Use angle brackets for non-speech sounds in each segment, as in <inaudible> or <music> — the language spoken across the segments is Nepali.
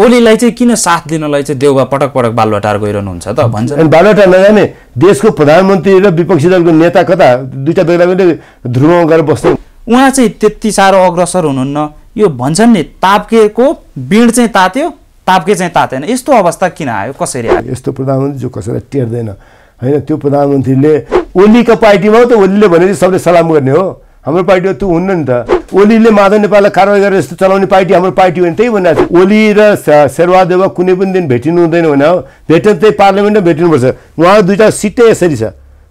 ओलीलाई चाहिँ किन साथ दिनलाई चाहिँ देउवा पटक पटक बालुवाटार गइरहनुहुन्छ त भन्छ बालुवाटार नजाने देशको प्रधानमन्त्री र विपक्षी दलको नेता कता दुईवटा बेला ध्रुव गएर बस्थे उहाँ चाहिँ त्यति साह्रो अग्रसर हुनुहुन्न यो भन्छन् नि तापकेको बिड चाहिँ तात्यो तापके चाहिँ तातेन यस्तो अवस्था किन आयो कसरी आयो यस्तो प्रधानमन्त्री जो कसैलाई टेर्दैन होइन त्यो प्रधानमन्त्रीले ओलीको पार्टीमा त ओलीले भने सबले सलाम गर्ने हो हाम्रो पार्टीमा त हुन्न नि त ओलीले माधव नेपाललाई कारवाही गरेर यस्तो चलाउने पार्टी हाम्रो पार्टी हो नि त्यही छ ओली र शेरबहादेव कुनै पनि दिन भेटिनु हुँदैन भने भेटेर त्यही पार्लियामेन्टमा भेटिनुपर्छ उहाँको दुइटा सिटै यसरी छ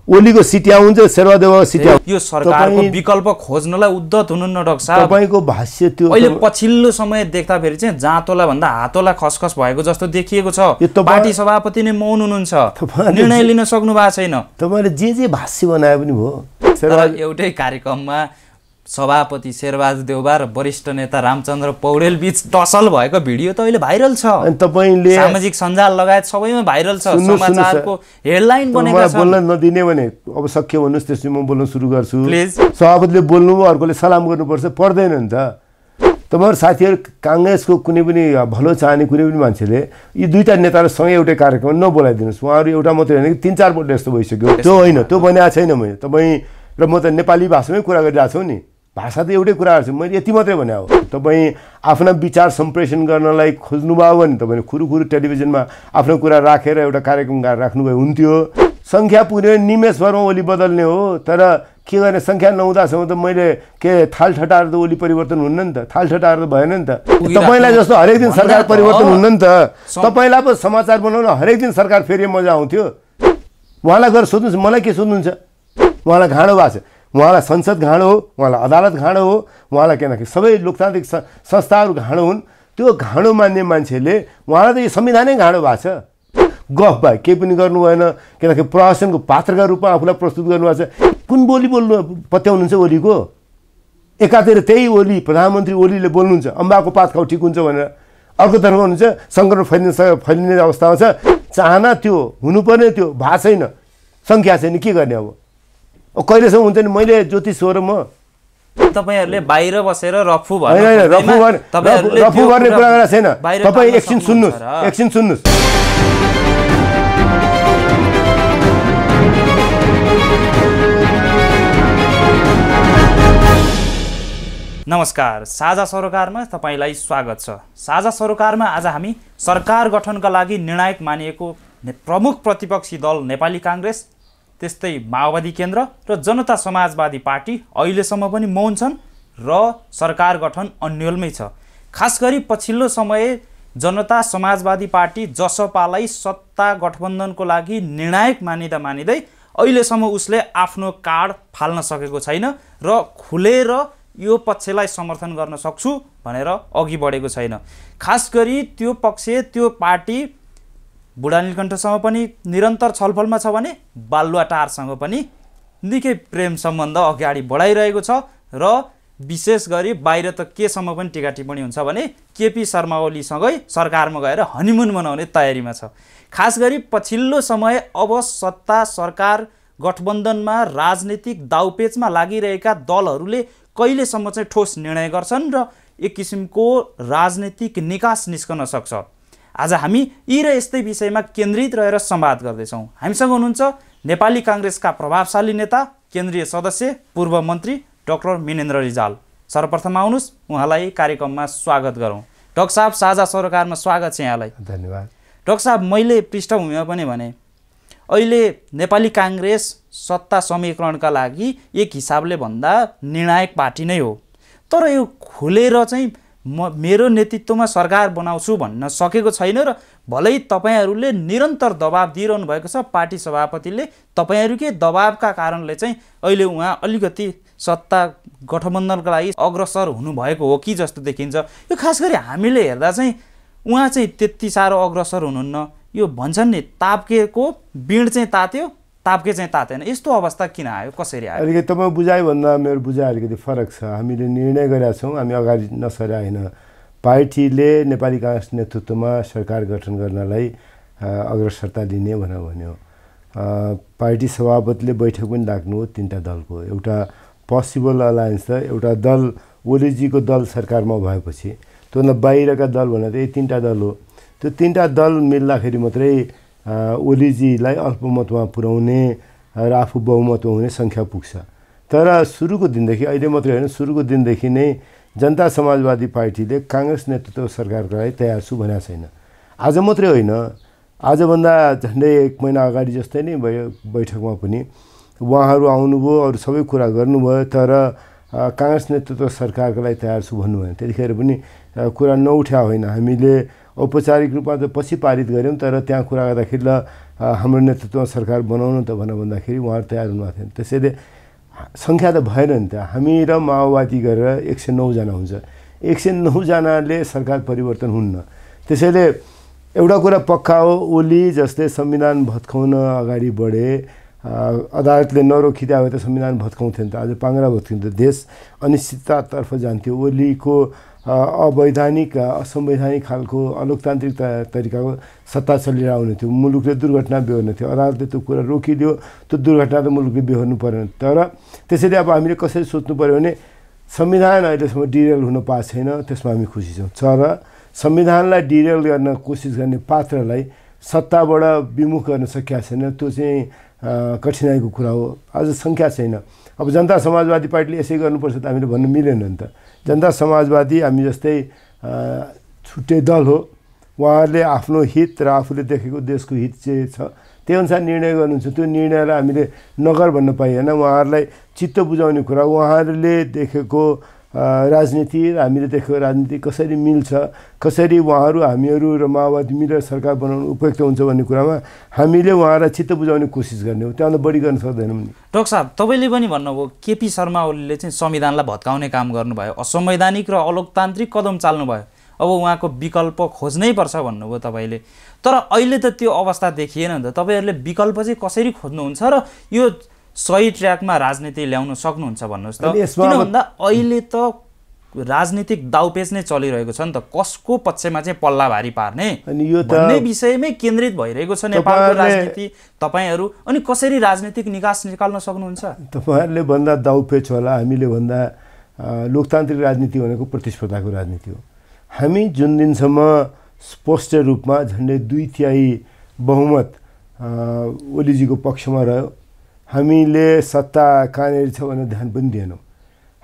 ओलीको सिट आउँछ हुन्छ शेरबहादेव सिट यो सरकारको विकल्प खोज्नलाई उद्धत हुनुहुन्न डक्टर साहब तपाईँको भाष्य त्यो अहिले पछिल्लो समय देख्दाखेरि चाहिँ जाँतोला भन्दा हातोला खसखस भएको जस्तो देखिएको छ पार्टी सभापति नै मौन हुनुहुन्छ निर्णय लिन सक्नु भएको छैन तपाईँले जे जे भाष्य बनाए पनि भयो तर एउटै कार्यक्रममा सभापति शेरबाज देउबा र वरिष्ठ नेता रामचन्द्र पौडेल बिच टसल भएको भिडियो त अहिले भाइरल छ तपाईँले सामाजिक सञ्जाल लगायत सबैमा भाइरल छ समाचारको हेडलाइन बनेको छ बोल्न नदिने भने अब सक्यो भन्नुहोस् त्यसपछि म बोल्न सुरु गर्छु सभापतिले बोल्नु अर्कोले सलाम गर्नुपर्छ पर्दैन नि त तपाईँहरू साथीहरू काङ्ग्रेसको कुनै पनि भलो चाहने कुनै पनि मान्छेले यी दुईवटा नेताहरू सँगै एउटै कार्यक्रममा नबोलाइदिनुहोस् उहाँहरू एउटा मात्रै होइन कि तिन चार जस्तो यस्तो भइसक्यो त्यो होइन त्यो बनाएको छैन मैले तपाईँ र म त नेपाली भाषामै कुरा गरिरहेको छु नि भाषा त एउटै कुराहरू छ मैले यति मात्रै भने हो तपाईँ आफ्ना विचार सम्प्रेषण गर्नलाई खोज्नुभयो भने तपाईँले खुरुखुरु टेलिभिजनमा आफ्नो कुरा राखेर एउटा कार्यक्रम राख्नुभयो हुन्थ्यो सङ्ख्या पुग्यो निमेशभरमा ओली बदल्ने हो तर के गर्ने सङ्ख्या नहुँदासम्म त मैले के थाल ठटाएर त ओली परिवर्तन हुन्न नि त थाल ठटाएर त भएन नि त तपाईँलाई जस्तो हरेक दिन सरकार परिवर्तन हुन्न नि त तपाईँलाई पो समाचार बनाउन हरेक दिन सरकार फेरि मजा आउँथ्यो उहाँलाई गएर सोध्नुहोस् मलाई के सोध्नुहुन्छ उहाँलाई घाँडो भएको छ उहाँलाई संसद घाँडो हो उहाँलाई अदालत घाँडो हो उहाँलाई किनकि सबै लोकतान्त्रिक संस्थाहरू घाँडो हुन् त्यो घाँडो मान्ने मान्छेले उहाँलाई त यो संविधानै घाँडो भएको छ गफ भए केही पनि गर्नु भएन किनकि प्रशासनको पात्रका रूपमा आफूलाई प्रस्तुत गर्नुभएको छ कुन बोली बोल्नु पत्याउनुहुन्छ ओलीको एकातिर त्यही ओली प्रधानमन्त्री ओलीले बोल्नुहुन्छ अम्बाको पात खाउ ठिक हुन्छ भनेर अर्कोतर्फ हुनुहुन्छ सङ्क्रमण फैलिने फैलिने अवस्थामा छ चाहना त्यो हुनुपर्ने त्यो भएको छैन सङ्ख्या छैन के गर्ने अब कहिलेसम्म हुन्छ नि मैले ज्योतिष हो र म तपाईँहरूले बाहिर बसेर रफु भयो रफु गर्ने कुरा गरेर छैन तपाईँ एकछिन सुन्नुहोस् एकछिन सुन्नुहोस् नमस्कार साझा सरोकारमा तपाईँलाई स्वागत छ साझा सरोकारमा आज हामी सरकार गठनका लागि निर्णायक मानिएको प्रमुख प्रतिपक्षी दल नेपाली काङ्ग्रेस त्यस्तै माओवादी केन्द्र र जनता समाजवादी पार्टी अहिलेसम्म पनि मौन छन् र सरकार गठन अन्यलमै छ खास गरी पछिल्लो समय जनता समाजवादी पार्टी जसपालाई सत्ता गठबन्धनको लागि निर्णायक मानिँदा मानिँदै अहिलेसम्म उसले आफ्नो कार्ड फाल्न सकेको छैन र खुलेर यो पक्षलाई समर्थन गर्न सक्छु भनेर अघि बढेको छैन खास गरी त्यो पक्ष त्यो पार्टी बुढानीलकण्ठसँग पनि निरन्तर छलफलमा छ भने बालुवा टारसँग पनि निकै प्रेम सम्बन्ध अगाडि बढाइरहेको छ र विशेष गरी बाहिर त केसम्म पनि टिका टिप्पणी हुन्छ भने केपी शर्मा ओलीसँगै सरकारमा गएर हनिमुन मनाउने तयारीमा छ खास गरी पछिल्लो समय अब सत्ता सरकार गठबन्धनमा राजनीतिक दाउपेचमा लागिरहेका दलहरूले कहिलेसम्म चाहिँ ठोस निर्णय गर्छन् र एक किसिमको राजनीतिक निकास निस्कन सक्छ आज हामी यी र यस्तै विषयमा केन्द्रित रहेर संवाद गर्दैछौँ हामीसँग हुनुहुन्छ नेपाली काङ्ग्रेसका प्रभावशाली नेता केन्द्रीय सदस्य पूर्व मन्त्री डक्टर मिनेन्द्र रिजाल सर्वप्रथम आउनुहोस् उहाँलाई कार्यक्रममा स्वागत गरौँ डक्टर साहब साझा सरकारमा स्वागत छ यहाँलाई धन्यवाद डक्टर साहब मैले पृष्ठभूमिमा पनि भने अहिले नेपाली काङ्ग्रेस सत्ता समीकरणका लागि एक हिसाबले भन्दा निर्णायक पार्टी नै हो तर यो खुलेर चाहिँ म मेरो नेतृत्वमा सरकार बनाउँछु भन्न सकेको छैन र भलै तपाईँहरूले निरन्तर दबाब दिइरहनु भएको छ पार्टी सभापतिले तपाईँहरूकै दबावका कारणले चाहिँ अहिले उहाँ अलिकति सत्ता गठबन्धनका लागि अग्रसर हुनुभएको हो कि जस्तो देखिन्छ यो खास गरी हामीले हेर्दा चाहिँ उहाँ चाहिँ त्यति साह्रो अग्रसर हुनुहुन्न यो भन्छन् नि तापकेको बिँड चाहिँ तात्यो तापकै चाहिँ तातेन यस्तो अवस्था किन आयो कसरी आयो अलिकति तपाईँ बुझाइभन्दा मेरो बुझाइ अलिकति फरक छ हामीले निर्णय गरेका छौँ हामी अगाडि नसरे होइन पार्टीले नेपाली काङ्ग्रेस नेतृत्वमा सरकार गठन गर्नलाई अग्रसरता लिने भनेर भन्यो पार्टी सभापतिले बैठक पनि लाग्नु हो तिनवटा दलको एउटा पोसिबल अलायन्स त एउटा दल ओलीजीको दल सरकारमा भएपछि त्योभन्दा बाहिरका दल भनेर यही तिनवटा दल हो त्यो तिनवटा दल मिल्दाखेरि मात्रै ओलीजीलाई अल्पमतमा पुर्याउने र आफू बहुमतमा हुने सङ्ख्या पुग्छ तर सुरुको दिनदेखि अहिले मात्रै होइन सुरुको दिनदेखि नै जनता समाजवादी पार्टीले काङ्ग्रेस नेतृत्व सरकारको लागि तयार छु भनेको छैन आज मात्रै होइन आजभन्दा झन्डै एक महिना अगाडि जस्तै नै बैठकमा पनि उहाँहरू आउनुभयो अरू सबै कुरा गर्नुभयो तर काङ्ग्रेस नेतृत्व सरकारको लागि तयार छु भन्नुभयो त्यतिखेर पनि कुरा नउठ्या होइन हामीले औपचारिक रूपमा त पछि पारित गऱ्यौँ तर त्यहाँ कुरा गर्दाखेरि ल हाम्रो नेतृत्वमा सरकार बनाउनु त भनेर भन्दाखेरि उहाँहरू तयार हुनुभएको थिएन त्यसैले सङ्ख्या त भएन नि त हामी र माओवादी गरेर एक सय नौजना हुन्छ एक सय नौजनाले सरकार परिवर्तन हुन्न त्यसैले एउटा कुरा पक्का हो ओली जसले संविधान भत्काउन अगाडि बढे अदालतले नरोकिँदा त संविधान भत्काउँथ्यो नि त आज पाङ्रा भत्किन्थ्यो देश अनिश्चिततातर्फ जान्थ्यो ओलीको अवैधानिक असंवैधानिक खालको अलोकतान्त्रिक तरिकाको सत्ता चलेर आउने थियो मुलुकले दुर्घटना बेहोर्ने थियो अदालतले त्यो कुरा रोकिदियो त्यो दुर्घटना त मुलुकले बेहोर्नु परेन तर त्यसैले अब हामीले कसरी सोच्नु पऱ्यो भने संविधान अहिलेसम्म डिरेल हुन पाएको छैन त्यसमा हामी खुसी छौँ तर संविधानलाई डिरेल गर्न कोसिस गर्ने पात्रलाई सत्ताबाट विमुख गर्न सकेका छैन त्यो चाहिँ कठिनाइको कुरा हो आज सङ्ख्या छैन अब जनता समाजवादी पार्टीले यसै गर्नुपर्छ त हामीले भन्नु मिलेन नि त जनता समाजवादी हामी जस्तै छुट्टै दल हो उहाँहरूले आफ्नो हित र आफूले देखेको देशको हित चाहिँ छ त्यही अनुसार निर्णय गर्नुहुन्छ त्यो निर्णयलाई हामीले नगर भन्न पाइएन उहाँहरूलाई चित्त बुझाउने कुरा उहाँहरूले देखेको राजनीति र हामीले देखेको राजनीति कसरी मिल्छ कसरी उहाँहरू हामीहरू र माओवादी मिलेर सरकार बनाउनु उपयुक्त हुन्छ भन्ने कुरामा हामीले उहाँलाई चित्त बुझाउने कोसिस गर्ने हो त्यहाँ बढी गर्न सक्दैनौँ नि डक्टर साहब तपाईँले पनि भन्नुभयो केपी शर्मा ओलीले चाहिँ संविधानलाई भत्काउने काम गर्नुभयो असंवैधानिक र अलोकतान्त्रिक कदम चाल्नुभयो अब उहाँको विकल्प खोज्नै पर्छ भन्नुभयो तपाईँले तर अहिले त त्यो अवस्था देखिएन नि त तपाईँहरूले विकल्प चाहिँ कसरी खोज्नुहुन्छ र यो सही ट्र्याकमा राजनीति ल्याउन सक्नुहुन्छ भन्नुहोस् त किनभन्दा भन्दा अहिले त राजनीतिक दाउपेच नै चलिरहेको छ नि त कसको पक्षमा चाहिँ पल्ला भारी पार्ने भन्ने विषयमै केन्द्रित भइरहेको छ नेपालको राजनीति तपाईँहरू अनि कसरी राजनीतिक निकास निकाल्न सक्नुहुन्छ तपाईँहरूले भन्दा दाउपेच होला हामीले भन्दा लोकतान्त्रिक राजनीति भनेको प्रतिस्पर्धाको राजनीति हो हामी जुन दिनसम्म स्पष्ट रूपमा झन्डै दुई तिहाई बहुमत ओलीजीको पक्षमा रह्यो हामीले सत्ता कहाँनिर छ भनेर ध्यान पनि दिएनौँ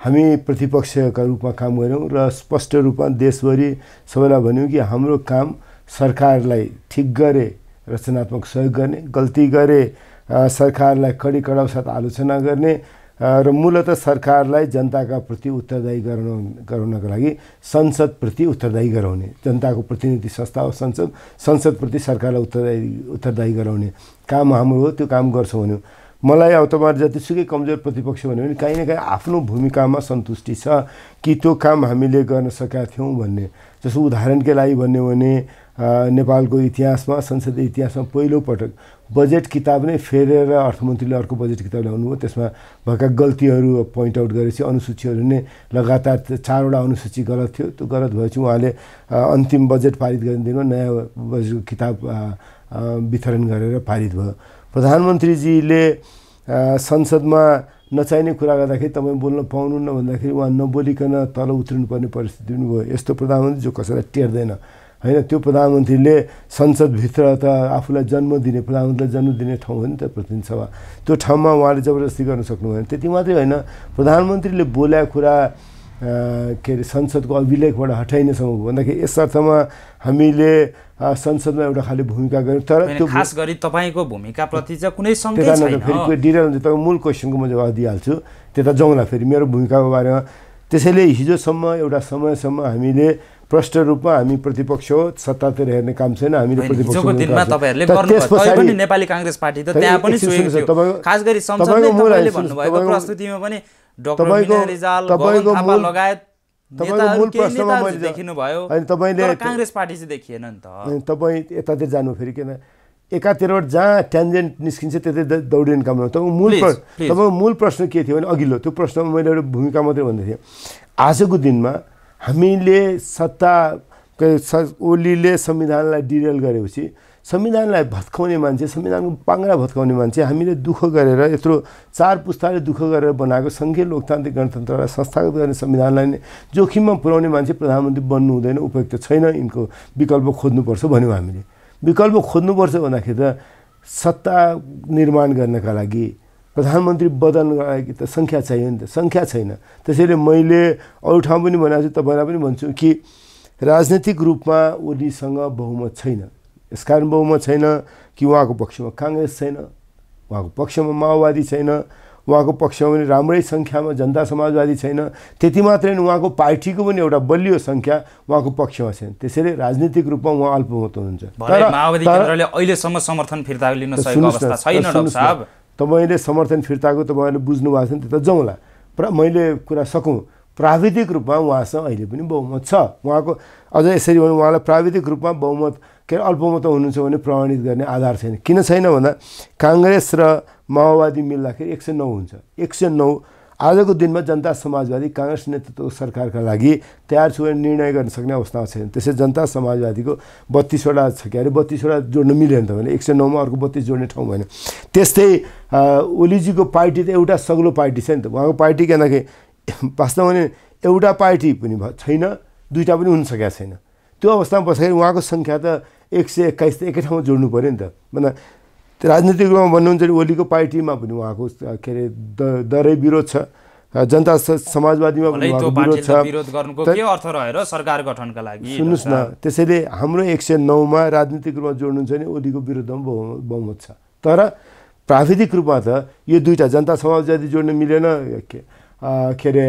हामी प्रतिपक्षका रूपमा काम गऱ्यौँ र स्पष्ट रूपमा देशभरि सबैलाई भन्यौँ कि हाम्रो काम सरकारलाई ठिक गरे रचनात्मक सहयोग गर्ने गल्ती गरे सरकारलाई कडी कडाउ साथ आलोचना गर्ने र मूलत सरकारलाई जनताका प्रति उत्तरदायी गराउन गराउनका लागि संसदप्रति उत्तरदायी गराउने जनताको प्रतिनिधि संस्था हो संसद संसदप्रति सरकारलाई उत्तरदायी उत्तरदायी गराउने काम हाम्रो हो त्यो काम गर्छौँ भन्यो मलाई अब तपाईँहरू जतिसुकै कमजोर प्रतिपक्ष भन्यो भने काहीँ न काहीँ आफ्नो भूमिकामा सन्तुष्टि छ कि त्यो काम हामीले गर्न सकेका थियौँ भन्ने जस्तो उदाहरणकै लागि भन्यो भने नेपालको इतिहासमा संसदीय इतिहासमा पहिलोपटक बजेट किताब नै फेरेर अर्थमन्त्रीले अर्को बजेट किताब ल्याउनु हो त्यसमा भएका गल्तीहरू पोइन्ट आउट गरेपछि अनुसूचीहरू नै लगातार चारवटा अनुसूची गलत थियो त्यो गलत भएपछि उहाँले अन्तिम बजेट पारित गरिदिनु नयाँ बजेटको किताब वितरण गरेर पारित भयो प्रधानमन्त्रीजीले संसदमा नचाहिने कुरा गर्दाखेरि तपाईँ बोल्न पाउनुहुन्न भन्दाखेरि उहाँ नबोलिकन तल उत्रिनुपर्ने परिस्थिति पनि भयो यस्तो प्रधानमन्त्री जो कसैलाई टेर्दैन होइन त्यो प्रधानमन्त्रीले संसदभित्र त आफूलाई जन्म दिने प्रधानमन्त्रीलाई जन्म दिने ठाउँ हो नि त प्रतिनिधि सभा त्यो ठाउँमा उहाँले जबरजस्ती गर्न सक्नु भएन त्यति मात्रै होइन प्रधानमन्त्रीले बोल्या कुरा के अरे संसदको अभिलेखबाट हटाइनेसम्म भन्दाखेरि यस अर्थमा हामीले संसदमा एउटा खालि भूमिका गऱ्यौँ तर त्यो खास गरी तपाईँको भूमिकाप्रति चाहिँ कुनै फेरि डिटेल हुन्छ तपाईँको मूल क्वेसनको म जवाब दिइहाल्छु त्यता जाउँला फेरि मेरो भूमिकाको बारेमा त्यसैले हिजोसम्म एउटा समयसम्म हामीले प्रष्ट रूपमा हामी प्रतिपक्ष हो सत्तातिर हेर्ने काम छैन हामीले तपाईँको तपाईँ यतातिर जानु फेरि किन एकातिरबाट जहाँ ट्यान्जेन्ट निस्किन्छ त्यतै दौडिने काम तपाईँ मूल तपाईँको मूल प्रश्न के थियो भने अघिल्लो त्यो प्रश्नमा मैले एउटा भूमिका मात्रै भन्दै थिएँ आजको दिनमा हामीले सत्ता ओलीले संविधानलाई डिरेल गरेपछि संविधानलाई भत्काउने मान्छे संविधानको पाङ्रा भत्काउने मान्छे हामीले दुःख गरेर यत्रो चार पुस्ताले दुःख गरेर बनाएको सङ्घीय लोकतान्त्रिक गणतन्त्रलाई संस्थागत गर्ने संविधानलाई नै जोखिममा पुर्याउने मान्छे प्रधानमन्त्री बन्नु हुँदैन उपयुक्त छैन यिनको विकल्प खोज्नुपर्छ भन्यौँ हामीले विकल्प खोज्नुपर्छ भन्दाखेरि त सत्ता निर्माण गर्नका लागि प्रधानमन्त्री बदल्नका लागि त सङ्ख्या चाहियो नि त सङ्ख्या छैन त्यसैले मैले अरू ठाउँ पनि भनेको छु तपाईँलाई पनि भन्छु कि राजनैतिक रूपमा ओलीसँग बहुमत छैन यसकारण बहुमत छैन कि उहाँको पक्षमा काङ्ग्रेस छैन उहाँको पक्षमा माओवादी छैन उहाँको पक्षमा पनि राम्रै सङ्ख्यामा जनता समाजवादी छैन त्यति मात्रै होइन उहाँको पार्टीको पनि एउटा बलियो सङ्ख्या उहाँको पक्षमा छैन त्यसैले राजनीतिक रूपमा उहाँ अल्पमत हुनुहुन्छ अहिलेसम्म समर्थन फिर्ता लिन तपाईँले समर्थन फिर्ताको तपाईँहरूले बुझ्नु भएको छ नि त्यो त जाउँला पुरा मैले कुरा सकौँ प्राविधिक रूपमा उहाँसँग अहिले पनि बहुमत छ उहाँको अझ यसरी भने उहाँलाई प्राविधिक रूपमा बहुमत के अरे अल्पमत हुनुहुन्छ भने प्रमाणित गर्ने आधार छैन किन छैन भन्दा काङ्ग्रेस र माओवादी मिल्दाखेरि एक सय नौ हुन्छ एक सय नौ आजको दिनमा जनता समाजवादी काङ्ग्रेस नेतृत्वको सरकारका लागि तयार छु भने निर्णय गर्न सक्ने अवस्थामा छैन त्यसै जनता समाजवादीको बत्तिसवटा छ कि अरे बत्तिसवटा जोड्न मिलेन त भने एक सय नौमा अर्को बत्तिस जोड्ने ठाउँ भएन त्यस्तै ओलीजीको पार्टी त एउटा सग्लो पार्टी छ नि त उहाँको पार्टी के भन्दाखेरि वास्तवमा भने एउटा पार्टी पनि छैन दुईवटा पनि हुनसकेका छैन त्यो अवस्थामा बस्दाखेरि उहाँको सङ्ख्या त एक सय एक्काइस त एकै ठाउँमा जोड्नु पऱ्यो नि त भन्दा राजनीतिक रूपमा भन्नुहुन्छ भने ओलीको पार्टीमा पनि उहाँको के अरे द दरै विरोध छ जनता समाजवादीमा पनि विरोध छ सरकार गठनका लागि सुन्नुहोस् न त्यसैले हाम्रो एक सय नौमा राजनीतिक रूपमा जोड्नुहुन्छ भने ओलीको विरुद्धमा बहुमत छ तर प्राविधिक रूपमा त यो दुईवटा जनता समाजवादी जोड्न मिलेन के के अरे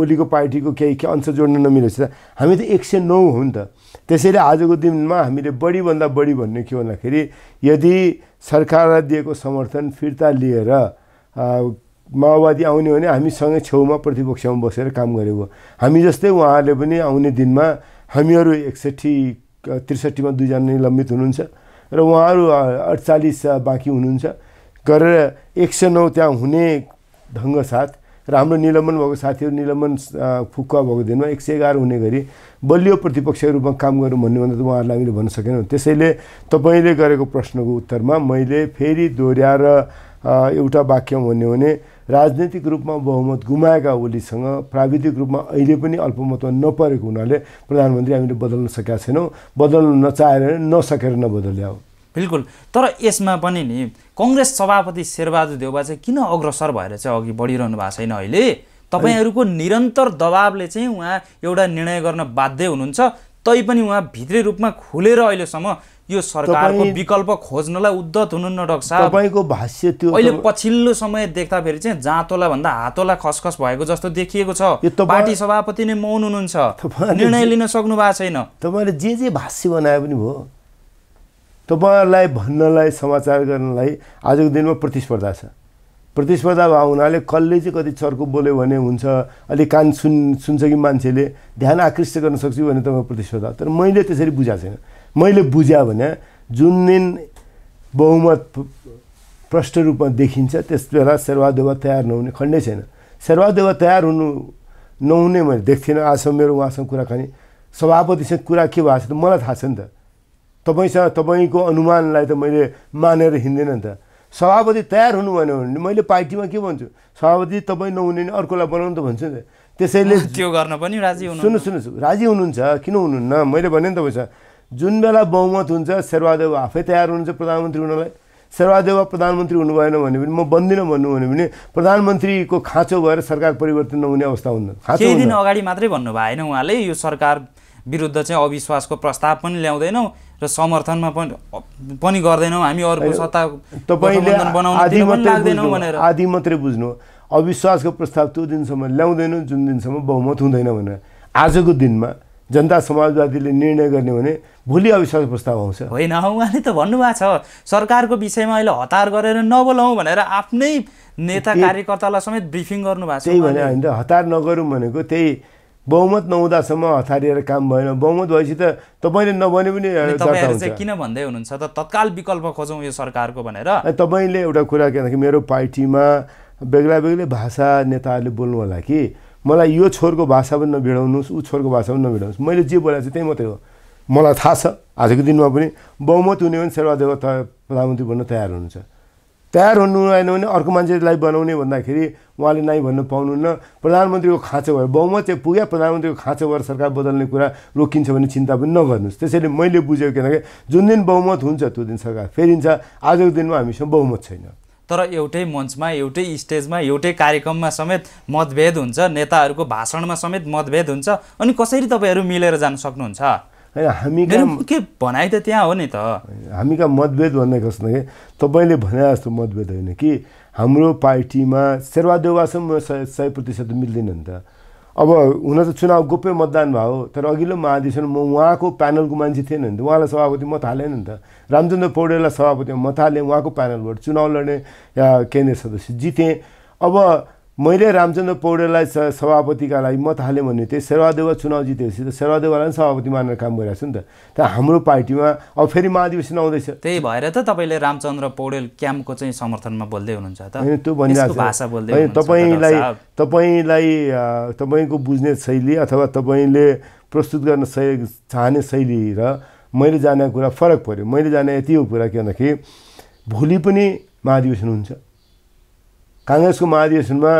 ओलीको पार्टीको केही के अंश जोड्न नमिलेछ त हामी त एक सय नौ हो नि त त्यसैले आजको दिनमा हामीले बढीभन्दा बढी भन्ने के भन्दाखेरि यदि सरकारलाई दिएको समर्थन फिर्ता लिएर माओवादी आउने हो भने सँगै छेउमा प्रतिपक्षमा बसेर काम गरेको हामी जस्तै उहाँहरूले पनि आउने दिनमा हामीहरू एकसठी त्रिसठीमा दुईजना निलम्बित हुनुहुन्छ र उहाँहरू अडचालिस बाँकी हुनुहुन्छ गरेर एक सय नौ त्यहाँ हुने ढङ्ग र हाम्रो निलम्बन भएको साथीहरू निलम्बन फुक्का भएको दिनमा एक सय एघार हुने गरी बलियो प्रतिपक्षको रूपमा काम गरौँ भन्दा त उहाँहरूलाई हामीले भन्न सकेनौँ त्यसैले तपाईँले गरेको प्रश्नको उत्तरमा मैले फेरि दोहोऱ्याएर एउटा वाक्य भन्यो भने राजनैतिक रूपमा बहुमत गुमाएका ओलीसँग प्राविधिक रूपमा अहिले पनि अल्पमत नपरेको हुनाले प्रधानमन्त्री हामीले बदल्न सकेका छैनौँ बदल्न नचाहेर नसकेर नबदल्या हो बिल्कुल तर यसमा पनि नि कङ्ग्रेस सभापति शेरबहादुर देउबा चाहिँ किन अग्रसर भएर चाहिँ अघि बढिरहनु भएको छैन अहिले तपाईँहरूको निरन्तर दबावले चाहिँ उहाँ एउटा निर्णय गर्न बाध्य हुनुहुन्छ तैपनि उहाँ भित्री रूपमा खुलेर अहिलेसम्म यो सरकारको विकल्प खोज्नलाई उद्धत हुनुहुन्न डक्टर साहब तपाईँको भाष्य त्यो अहिले पछिल्लो समय देख्दाखेरि चाहिँ जाँतोला भन्दा हातोला खसखस भएको जस्तो देखिएको छ पार्टी सभापति नै मौन हुनुहुन्छ निर्णय लिन सक्नु भएको छैन तपाईँले जे जे भाष्य बनाए पनि भयो तपाईँहरूलाई भन्नलाई समाचार गर्नलाई आजको दिनमा प्रतिस्पर्धा छ प्रतिस्पर्धा भएको हुनाले कसले चाहिँ कति चर्को बोल्यो भने हुन्छ अलिक कान सुन सुन्छ कि मान्छेले ध्यान आकृष्ट गर्न सक्छु भने तपाईँको प्रतिस्पर्धा तर मैले त्यसरी बुझाएको छैन मैले बुझ्या भने जुन दिन बहुमत प्रष्ट रूपमा देखिन्छ त्यस बेला सेवादेवा तयार नहुने खण्डै छैन सेवादेवा तयार हुनु नहुने मैले देख्थिनँ आजसम्म मेरो उहाँसँग कुराकानी सभापतिसँग कुरा के भएको छ त मलाई थाहा छ नि त तपाईँसँग तपाईँको अनुमानलाई त मैले मानेर हिँड्दिनँ नि त सभापति तयार हुनु भन्यो भने मैले पार्टीमा के भन्छु सभापति तपाईँ नहुने नि अर्कोलाई बनाउनु त भन्छु नि त्यसैले <laughs> त्यो गर्न पनि राजी हुनु सुन्नुहोस् सुन्नु राजी हुनुहुन्छ किन हुनुहुन्न मैले भने नि तपाईँसँग जुन बेला बहुमत हुन्छ शेरबहादेव आफै तयार हुनुहुन्छ प्रधानमन्त्री हुनलाई शेरबहादेव प्रधानमन्त्री हुनु भएन भने पनि म बन्दिनँ भन्नु भने पनि प्रधानमन्त्रीको खाँचो भएर सरकार परिवर्तन नहुने अवस्था हुन्न केही दिन अगाडि मात्रै भन्नु भएन उहाँले यो सरकार विरुद्ध चाहिँ अविश्वासको प्रस्ताव पनि ल्याउँदैनौँ र समर्थनमा पनि पनि गर्दैनौँ हामी अर्को सत्ता भनेर आदि मात्रै बुझ्नु अविश्वासको प्रस्ताव त्यो दिनसम्म ल्याउँदैनौँ जुन दिनसम्म बहुमत हुँदैन भनेर आजको दिनमा जनता समाजवादीले निर्णय गर्ने भने भोलि अविश्वास प्रस्ताव आउँछ होइन उहाँले त भन्नुभएको छ सरकारको विषयमा अहिले हतार गरेर नबोलाउँ भनेर आफ्नै नेता कार्यकर्तालाई समेत ब्रिफिङ गर्नुभएको छ त्यही भने होइन हतार नगरौँ भनेको त्यही बहुमत नहुँदासम्म हतारिएर काम भएन बहुमत भएपछि त तपाईँले नभने पनि किन भन्दै हुनुहुन्छ त तत्काल विकल्प खोजौँ यो सरकारको भनेर तपाईँले एउटा कुरा के भन्दाखेरि मेरो पार्टीमा बेग्ला बेग्लै भाषा नेताहरूले बोल्नु होला कि मलाई यो छोरको भाषा पनि नभिडाउनुहोस् ऊ छोरको भाषा पनि नभिडाउनुहोस् मैले जे बोलाएको छु त्यही मात्रै हो मलाई थाहा छ आजको दिनमा पनि बहुमत हुने भने सेवा देव प्रधानमन्त्री बन्न तयार हुनुहुन्छ तयार हुनु भएन भने अर्को मान्छेलाई बनाउने भन्दाखेरि उहाँले नाइ भन्नु पाउनुहुन्न प्रधानमन्त्रीको खाँचो भयो बहुमत चाहिँ पुग्यो प्रधानमन्त्रीको खाँचो भएर सरकार बदल्ने कुरा रोकिन्छ भने चिन्ता पनि नगर्नुहोस् त्यसैले मैले बुझेको किनकि जुन दिन बहुमत हुन्छ त्यो दिन सरकार फेरिन्छ आजको दिनमा हामीसँग बहुमत छैन तर एउटै मञ्चमा एउटै स्टेजमा एउटै कार्यक्रममा समेत मतभेद हुन्छ नेताहरूको भाषणमा समेत मतभेद हुन्छ अनि कसरी तपाईँहरू मिलेर जान सक्नुहुन्छ होइन हामी के भनाइ त त्यहाँ हो नि त हामी कहाँ मतभेद भन्ने कस्तो कि तपाईँले भने जस्तो मतभेद होइन कि हाम्रो पार्टीमा शेर्वादेवासम्म सय सय प्रतिशत मिल्दैन नि त अब हुन त चुनाव गोप्य मतदान भयो तर अघिल्लो महाधिवेशन म उहाँको प्यानलको मान्छे थिएन नि त उहाँलाई सभापति मत हालेन नि त रामचन्द्र पौडेललाई सभापति मत हालेँ उहाँको प्यानलबाट चुनाव लड्ने केन्द्रीय सदस्य जितेँ अब मैले रामचन्द्र पौडेललाई सभापतिका लागि मत हालेँ भने चाहिँ शेरवादेवा चुनाव जितेपछि त शेरवादेवालाई पनि सभापति मानेर काम गरिरहेको छु नि त त हाम्रो पार्टीमा अब फेरि महाधिवेशन आउँदैछ त्यही भएर त तपाईँले रामचन्द्र पौडेल क्याम्पको चाहिँ समर्थनमा बोल्दै हुनुहुन्छ त होइन त्यो भनिरहेको भाषा बोल्दै तपाईँलाई तपाईँलाई तपाईँको बुझ्ने शैली अथवा तपाईँले प्रस्तुत गर्न सै चाहने शैली र मैले जाने कुरा फरक पऱ्यो मैले जाने यति हो कुरा के भन्दाखेरि भोलि पनि महाधिवेशन हुन्छ काङ्ग्रेसको महाधिवेशनमा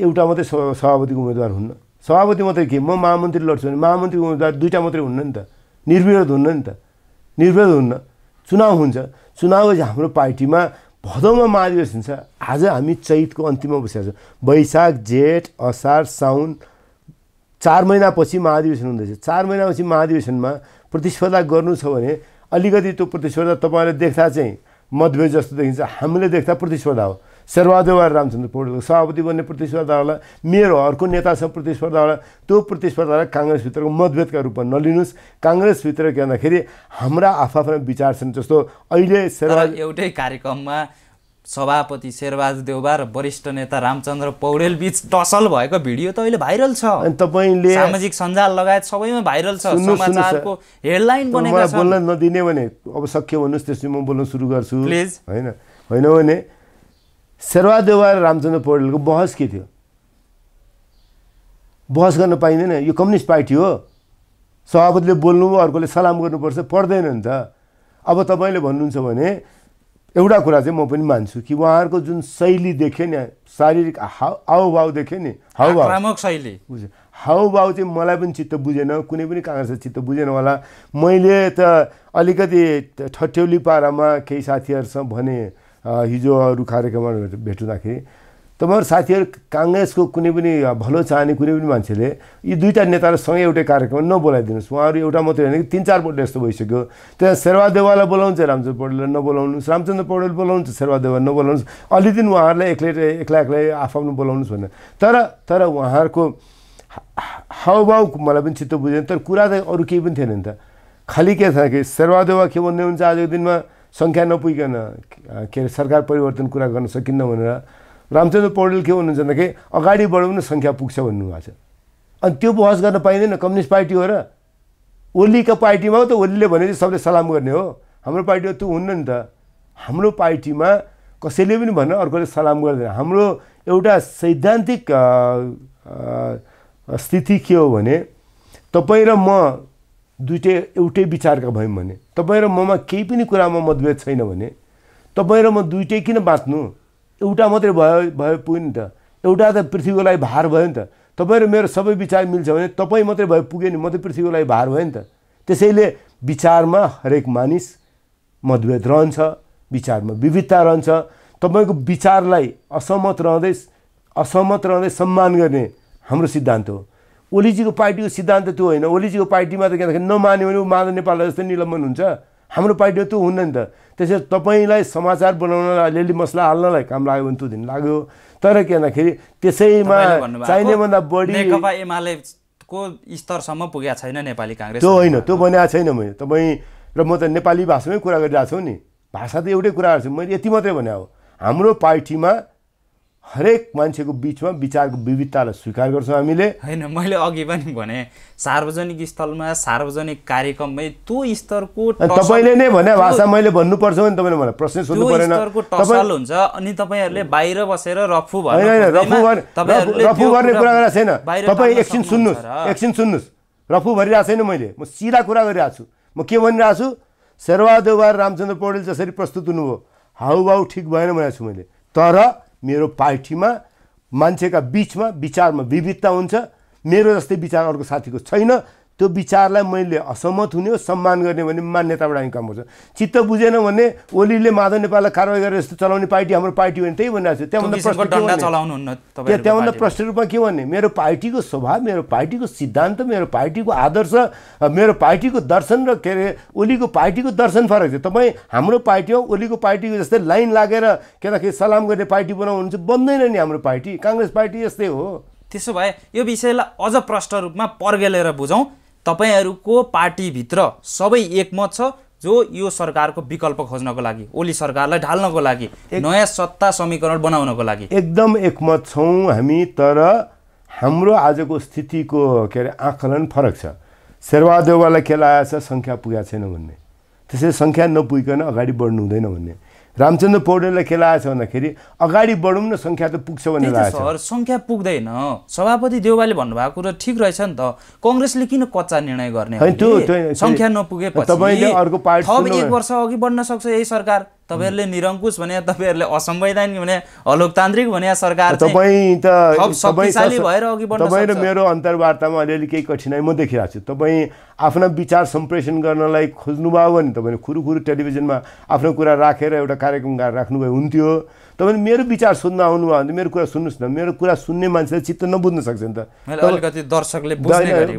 एउटा मात्रै सभापतिको उम्मेदवार हुन्न सभापति मात्रै के म महामन्त्री लड्छु भने महामन्त्रीको उम्मेदवार दुईवटा मात्रै हुन्न नि त निर्विरोध हुन्न नि त निर्विरोध हुन्न चुनाव हुन्छ चुनाव हाम्रो पार्टीमा भदौमा महाधिवेशन हुन्छ आज हामी चैतको अन्तिममा बसिरहेको छौँ वैशाख जेठ असार साउन चार महिनापछि महाधिवेशन हुँदैछ चार महिनापछि महाधिवेशनमा प्रतिस्पर्धा गर्नु छ भने अलिकति त्यो प्रतिस्पर्धा तपाईँले देख्दा चाहिँ मतभेद जस्तो देखिन्छ हामीले देख्दा प्रतिस्पर्धा हो सर्वाधिवार रामचन्द्र पौडेलको सभापति बन्ने प्रतिस्पर्धा होला मेरो अर्को नेतासँग प्रतिस्पर्धा होला त्यो प्रतिस्पर्धालाई काङ्ग्रेसभित्रको मतभेदका रूपमा नलिनुहोस् काङ्ग्रेसभित्र के भन्दाखेरि हाम्रा आफ्ना विचार छन् जस्तो अहिले एउटै कार्यक्रममा सभापति शेरवाज देउबा र वरिष्ठ नेता रामचन्द्र पौडेल बिच टसल भएको भिडियो त अहिले भाइरल छ तपाईँले सामाजिक सञ्जाल लगायत सबैमा भाइरल छ समाचारको हेडलाइन बनेको बोल्न नदिने भने अब सक्यो भन्नुहोस् त्यसपछि म बोल्न सुरु गर्छु प्लिज होइन होइन भने शेरवादेवा र रामचन्द्र पौडेलको बहस के थियो बहस गर्न पाइँदैन यो कम्युनिस्ट पार्टी हो सभापतिले बोल्नु अर्कोले सलाम गर्नुपर्छ पर्दैन नि त अब तपाईँले भन्नुहुन्छ भने एउटा कुरा चाहिँ म पनि मान्छु कि उहाँहरूको जुन शैली देखेँ नि शारीरिक हाउ हाउभाव देखेँ नि हाउभाव शैली बुझ्यो हाउभाव चाहिँ मलाई पनि चित्त बुझेन कुनै पनि काङ्ग्रेसलाई चित्त बुझेन होला मैले त अलिकति ठट्यौली पारामा केही साथीहरूसँग भने हिजो अरू कार्यक्रममा भेट हुँदाखेरि तपाईँहरू साथीहरू काङ्ग्रेसको कुनै पनि भलो चाहने कुनै पनि मान्छेले यी दुईवटा नेतालाई सँगै एउटै कार्यक्रममा नबोलाइदिनुहोस् उहाँहरू एउटा मात्रै होइन कि तिन चार पल्ट यस्तो भइसक्यो त्यहाँ शेर्वादेवालाई बोलाउँछ रामचन्द्र पौडेललाई नबोलाउनुहोस् रामचन्द्र पौडेल बोलाउँछ देवाल नबोलाउनुहोस् अलि दिन उहाँहरूलाई एक्लै एक्लै एक्लै आफ्नो बोलाउनुहोस् भनेर तर तर उहाँहरूको हाउभाव मलाई पनि छिट्टो बुझेन तर कुरा त अरू केही पनि थिएन नि त खालि के छ कि देवा के भन्ने हुन्छ आजको दिनमा सङ्ख्या नपुगिकन के अरे सरकार परिवर्तन कुरा गर्न सकिन्न भनेर रामचन्द्र पौडेल के हुनुहुन्छ भन्दाखेरि अगाडि बढाउनु सङ्ख्या पुग्छ भन्नुभएको छ अनि त्यो बहस गर्न पाइँदैन कम्युनिस्ट पार्टी हो र ओलीको पार्टीमा हो त ओलीले भने चाहिँ सबले सलाम गर्ने हो हाम्रो पार्टीमा त हुन्न नि त हाम्रो पार्टीमा कसैले पनि भन अर्कोले सलाम गर्दैन हाम्रो एउटा सैद्धान्तिक स्थिति के हो भने तपाईँ र म दुइटै एउटै विचारका भयौँ भने तपाईँ र ममा केही पनि कुरामा मतभेद छैन भने तपाईँ र म दुइटै किन बाँच्नु एउटा मात्रै भयो भयो पुग्यो नि त एउटा त पृथ्वीको लागि भार भयो नि त तपाईँ र मेरो सबै विचार मिल्छ भने तपाईँ मात्रै भयो पुग्यो नि म त पृथ्वीको लागि भार भयो नि त त्यसैले विचारमा हरेक मानिस मतभेद रहन्छ विचारमा विविधता रहन्छ तपाईँको विचारलाई असहमत रहँदै असहमत रहँदै सम्मान गर्ने हाम्रो सिद्धान्त हो ओलीजीको पार्टीको सिद्धान्त त्यो होइन ओलीजीको पार्टीमा त के भन्दाखेरि नमान्यो भने ऊ माधव नेपाललाई जस्तै निलम्बन हुन्छ हाम्रो पार्टीमा त्यो हुन्न नि त त्यसै तपाईँलाई समाचार बनाउनलाई अलिअलि मसला हाल्नलाई काम लाग्यो भने त्यो दिन लाग्यो तर के भन्दाखेरि त्यसैमा भन्दा बढी को स्तरसम्म पुगेको छैन नेपाली काङ्ग्रेस त्यो होइन त्यो बनाएको छैन मैले तपाईँ र म त नेपाली भाषामै कुरा गरिरहेको छु नि भाषा त एउटै कुरा गर्छु मैले यति मात्रै भने हो हाम्रो पार्टीमा हरेक मान्छेको बिचमा विचारको विविधतालाई स्वीकार गर्छौँ हामीले होइन मैले अघि पनि भने सार्वजनिक स्थलमा सार्वजनिक कार्यक्रममै त्यो स्तरको तपाईँले नै भने भाषा मैले भन्नुपर्छ भने तपाईँले मलाई प्रश्न सोध्नु परेन टसल हुन्छ अनि तपाईँहरूले बाहिर बसेर रफु रफु रफु गर्ने कुरा गरेको छैन तपाईँ एकछिन सुन्नुहोस् एकछिन सुन्नुहोस् रफु भरिरहेको छैन मैले म सिधा कुरा गरिरहेको छु म के भनिरहेको छु शेरवा देवार रामचन्द्र पौडेल जसरी प्रस्तुत हुनुभयो हाउभाउ ठिक भएन भनेको छु मैले तर मेरो पार्टीमा मान्छेका बिचमा विचारमा विविधता हुन्छ मेरो जस्तै विचार अर्को साथीको छैन त्यो विचारलाई मैले असहमत हुने हो सम्मान गर्ने भने मान्यताबाट हामी काम गर्छ चित्त बुझेन भने ओलीले माधव नेपाललाई कारवाही गरेर जस्तो चलाउने पार्टी हाम्रो पार्टी हो भने त्यही भनिरहेको छ त्यहाँभन्दा त्यहाँभन्दा प्रष्ट रूपमा के भन्ने मेरो पार्टीको स्वभाव मेरो पार्टीको सिद्धान्त मेरो पार्टीको आदर्श मेरो पार्टीको दर्शन र के अरे ओलीको पार्टीको दर्शन फरक छ तपाईँ हाम्रो पार्टी हो ओलीको पार्टीको जस्तै लाइन लागेर के खेरि सलाम गर्ने पार्टी बनाउनुहुन्छ बन्दैन नि हाम्रो पार्टी काङ्ग्रेस पार्टी यस्तै हो त्यसो भए यो विषयलाई अझ प्रष्ट रूपमा पर्गेलेर बुझौँ तपाईँहरूको पार्टीभित्र सबै एकमत छ जो यो सरकारको विकल्प खोज्नको लागि ओली सरकारलाई ढाल्नको लागि नयाँ सत्ता समीकरण बनाउनको लागि एकदम एकमत छौँ हामी तर हाम्रो आजको स्थितिको के अरे आकलन फरक छ शेरबहादेवालाई के लागेको छ सङ्ख्या पुगेको छैन भन्ने त्यसै सङ्ख्या नपुगिकन अगाडि बढ्नु हुँदैन भन्ने रामचन्द्र पौडेललाई के लागेको छ भन्दाखेरि अगाडि बढौँ न सङ्ख्या त पुग्छ भनेर सर सङ्ख्या पुग्दैन सभापति देउवाले भन्नुभएको कुरा ठिक रहेछ नि त कङ्ग्रेसले किन कच्चा निर्णय गर्ने सङ्ख्या नपुगे तपाईँले अर्को पार्टी एक वर्ष अघि बढ्न सक्छ यही सरकार तपाईँहरूले निरङ्कुश भने तपाईँहरूले असंवैधानिक भने अलोकतान्त्रिक भने सरकार तपाईँ त भएर अघि तपाईँ र मेरो अन्तर्वार्तामा अलिअलि केही कठिनाई म देखिरहेको छु तपाईँ आफ्ना विचार सम्प्रेषण गर्नलाई खोज्नुभयो भने तपाईँले खुरुखुरु टेलिभिजनमा आफ्नो कुरा राखेर एउटा कार्यक्रम राख्नुभयो हुन्थ्यो तपाईँले मेरो विचार सुन्न आउनुभयो भने मेरो कुरा सुन्नुहोस् न मेरो कुरा सुन्ने मान्छेले चित्त नबुझ्न सक्छ नि त अलिकति दर्शकले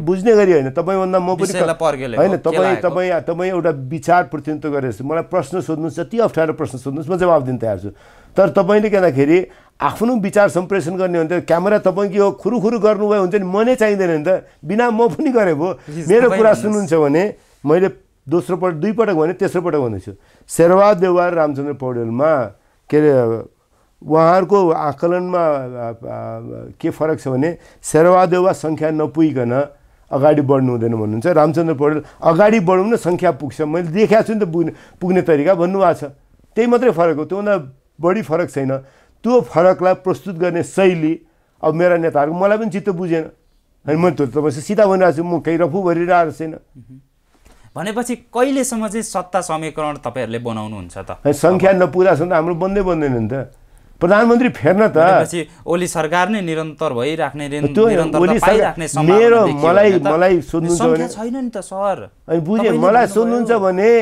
बुझ्ने गरी होइन तपाईँभन्दा म पनि होइन तपाईँ तपाईँ तपाईँ एउटा विचार प्रतिनिधित्व गरेर मलाई प्रश्न सोध्नुहोस् जति अप्ठ्यारो प्रश्न सोध्नुहोस् म जवाब दिन तयार छु तर तपाईँले गर्दाखेरि आफ्नो विचार सम्प्रेषण गर्ने हो भने त क्यामेरा हो हो खुरुखुरु गर्नुभयो हुन्छ नि म नै चाहिँदैन नि त बिना म पनि गरेँ भयो मेरो कुरा सुन्नुहुन्छ भने मैले दोस्रो पटक दुईपटक भने तेस्रो पटक भन्दैछु शेरवाद व्यवहार रामचन्द्र पौडेलमा के अरे उहाँहरूको आकलनमा के फरक छ भने सेरवादेवा सङ्ख्या नपुगिकन अगाडि बढ्नु हुँदैन भन्नुहुन्छ रामचन्द्र पौडेल अगाडि बढौँ न सङ्ख्या पुग्छ मैले देखाएको छु नि त पुग्ने पुग्ने तरिका भन्नुभएको छ त्यही मात्रै फरक हो त्योभन्दा बढी फरक छैन त्यो फरकलाई प्रस्तुत गर्ने शैली अब मेरा नेताहरूको मलाई पनि चित्त बुझेन अनि मैले त तपाईँसँग सिधा भनिरहेको छु म केही रफु भरिरहेको छैन भनेपछि कहिलेसम्म चाहिँ सत्ता समीकरण तपाईँहरूले बनाउनुहुन्छ त सङ्ख्या नपुरा छ त हाम्रो बन्दै बन्दैन नि त प्रधानमन्त्री फेर्न त ओली सरकार नै निरन्तर भइराख्ने मेरो मलाई मलाई सोध्नुहुन्छ भने छैन नि त सर अनि बुझेँ मलाई सोध्नुहुन्छ भने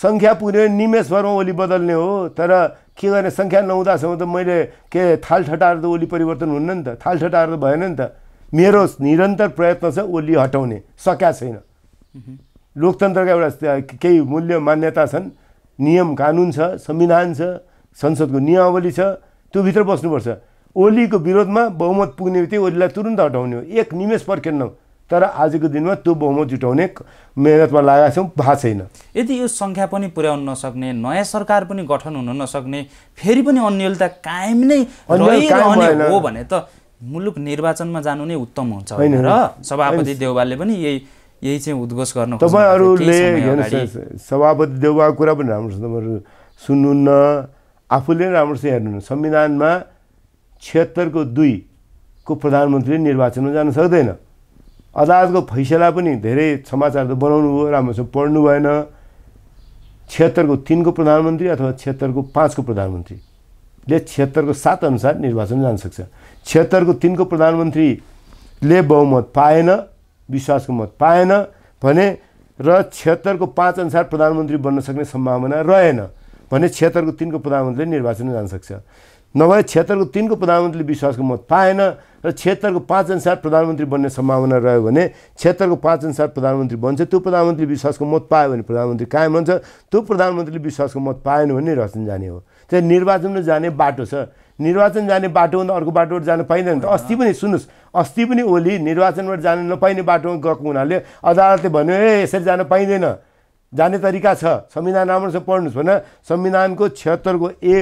सङ्ख्या पुऱ्यो निमेशभरमा ओली बदल्ने हो तर के गर्ने सङ्ख्या नहुँदासम्म त मैले के थाल ठटाएर त ओली परिवर्तन हुन्न नि त थाल ठटाएर त भएन नि त मेरो निरन्तर प्रयत्न छ ओली हटाउने सक्या छैन लोकतन्त्रका एउटा केही मूल्य मान्यता छन् नियम कानुन छ संविधान छ संसदको नियमावली छ त्यो त्योभित्र बस्नुपर्छ ओलीको विरोधमा बहुमत पुग्ने बित्तिकै ओलीलाई तुरन्त हटाउने हो एक निमेष पर्खेन्नौ तर आजको दिनमा त्यो बहुमत जुटाउने मेहनतमा लागेका छौँ भएको छैन यदि यो सङ्ख्या पनि पुर्याउन नसक्ने नयाँ सरकार पनि गठन हुन नसक्ने फेरि पनि अन्यलता कायम नै हो भने त मुलुक निर्वाचनमा जानु नै उत्तम हुन्छ होइन र सभापति देवालले पनि यही यही चाहिँ उद्घोष गर्नु तपाईँहरूले सभापति देउबाको कुरा पनि राम्रोसँग तपाईँहरू सुन्नुहुन्न आफूले राम्रोसँग हेर्नुहुन्न संविधानमा छिहत्तरको दुईको प्रधानमन्त्रीले निर्वाचनमा जान सक्दैन अदालतको फैसला पनि धेरै समाचार त बनाउनु भयो राम्रोसँग पढ्नु भएन छिहत्तरको तिनको प्रधानमन्त्री अथवा छिहत्तरको पाँचको प्रधानमन्त्रीले छिहत्तरको सात अनुसार निर्वाचन जान सक्छ छिहत्तरको तिनको प्रधानमन्त्रीले बहुमत पाएन विश्वासको मत पाएन भने र छिहत्तरको पाँच अनुसार प्रधानमन्त्री बन्न सक्ने सम्भावना रहेन भने छिहत्तरमा तिनको प्रधानमन्त्रीले निर्वाचन जान सक्छ नभए छिहत्तरको तिनको प्रधानमन्त्रीले विश्वासको मत पाएन र छिहत्तरको पाँच अनुसार प्रधानमन्त्री बन्ने सम्भावना रह्यो भने छिहत्तरको पाँच अनुसार प्रधानमन्त्री बन्छ त्यो प्रधानमन्त्री विश्वासको मत पायो भने प्रधानमन्त्री कायम रहन्छ त्यो प्रधानमन्त्रीले विश्वासको मत पाएन भने निर्वाचन जाने हो त्यहाँ निर्वाचनमा जाने बाटो छ निर्वाचन जाने बाटोभन्दा अर्को बाटोबाट जान पाइँदैन त अस्ति पनि सुन्नुहोस् अस्ति पनि ओली निर्वाचनबाट जान नपाइने बाटोमा गएको हुनाले अदालतले भन्यो ए यसरी जान पाइँदैन जाने तरिका छ संविधान राम्रोसँग पढ्नुहोस् भने संविधानको छिहत्तरको ए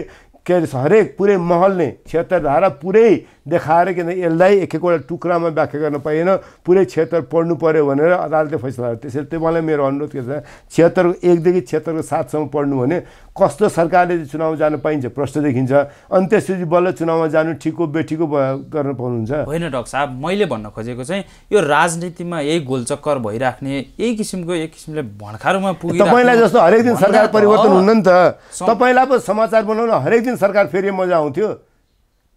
के अरे हरेक पुरै महलले छिहत्तर धारा पुरै देखाएर किन यसलाई एक एकवटा टुक्रामा व्याख्या गर्न पाइएन पुरै क्षेत्र पढ्नु पऱ्यो भनेर अदालतले फैसला गर्यो त्यसैले त्यो मलाई मेरो अनुरोध के छ क्षेत्रको एकदेखि क्षेत्रको सातसम्म पढ्नु भने कस्तो सरकारले चुनाव जान पाइन्छ प्रश्न देखिन्छ अनि त्यसपछि बल्ल चुनावमा जानु ठिक बेठीको गर्न पाउनुहुन्छ होइन डक्टर साहब मैले भन्न खोजेको चाहिँ यो राजनीतिमा यही गोलचक्कर भइराख्ने यही किसिमको एक किसिमले भणखारोमा पुग्यो तपाईँलाई जस्तो हरेक दिन सरकार परिवर्तन हुन्न नि त तपाईँलाई पो समाचार बनाउन हरेक दिन सरकार फेरि मजा आउँथ्यो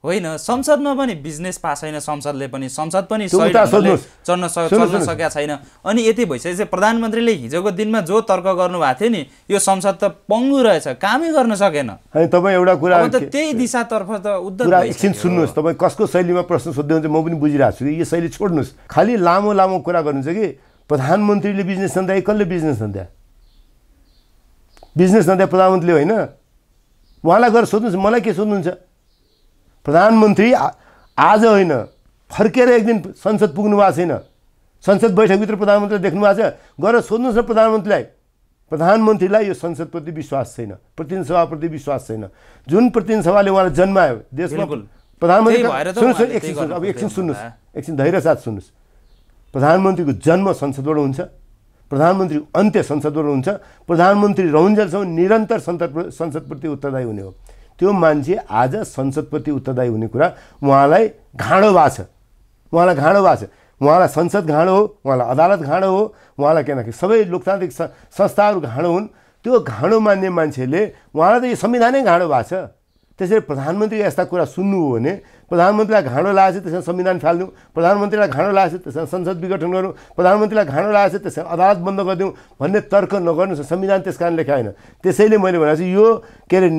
होइन संसदमा पनि बिजनेस पास छैन संसदले पनि संसद पनि चल्न चल्न सकेका छैन अनि यति भइसकेपछि प्रधानमन्त्रीले हिजोको दिनमा जो तर्क गर्नुभएको थियो नि यो संसद त पङ्गु रहेछ कामै गर्न सकेन तपाईँ एउटा कुरा त्यही दिशातर्फ त उद्धर एकछिन सुन्नुहोस् तपाईँ कसको शैलीमा प्रश्न सोध्नुहुन्छ म पनि बुझिरहेको छु कि यो शैली छोड्नुहोस् खालि लामो लामो कुरा गर्नुहुन्छ कि प्रधानमन्त्रीले बिजनेस धन्दा कसले बिजनेस धन्दा बिजनेस धन्दा प्रधानमन्त्रीले होइन उहाँलाई गएर सोध्नुहोस् मलाई के सोध्नुहुन्छ प्रधानमन्त्री आज होइन फर्केर एक दिन संसद पुग्नु भएको छैन संसद बैठकभित्र प्रधानमन्त्रीले देख्नु भएको छ गएर सोध्नुहोस् न प्रधानमन्त्रीलाई प्रधानमन्त्रीलाई यो संसदप्रति विश्वास छैन प्रतिनिधि सभाप्रति विश्वास छैन जुन प्रतिनिधि सभाले उहाँलाई जन्मायो देशमा प्रधानमन्त्री सुन्नुहोस् एकछिन सुन्नु अब एकछिन सुन्नुहोस् एकछिन धैर्य साथ सुन्नुहोस् प्रधानमन्त्रीको जन्म संसदबाट हुन्छ प्रधानमन्त्री अन्त्य संसदबाट हुन्छ प्रधानमन्त्री रहन्जेलसम्म निरन्तर संसद संसदप्रति उत्तरदायी हुने हो त्यो मान्छे आज संसदप्रति उत्तरदायी हुने कुरा उहाँलाई घाँडो भएको छ उहाँलाई घाँडो भएको छ उहाँलाई संसद घाँडो हो उहाँलाई अदालत घाँडो हो उहाँलाई किनकि सबै लोकतान्त्रिक संस्थाहरू घाँडो हुन् त्यो घाँडो मान्ने मान्छेले उहाँलाई त यो संविधानै घाँडो भएको छ त्यसरी प्रधानमन्त्री यस्ता कुरा सुन्नु हो भने प्रधानमन्त्रीलाई घाँडो लागेको छ त्यसमा संविधान फाल्नु प्रधानमन्त्रीलाई घाँडो लागेको छ त्यसमा संसद विघटन गरौँ प्रधानमन्त्रीलाई घाँडो लागेको छ त्यसमा अदालत बन्द गरिदिउँ भन्ने तर्क नगर्नुहोस् संविधान त्यस कारण लेखा होइन त्यसैले मैले भनेको छु यो के अरे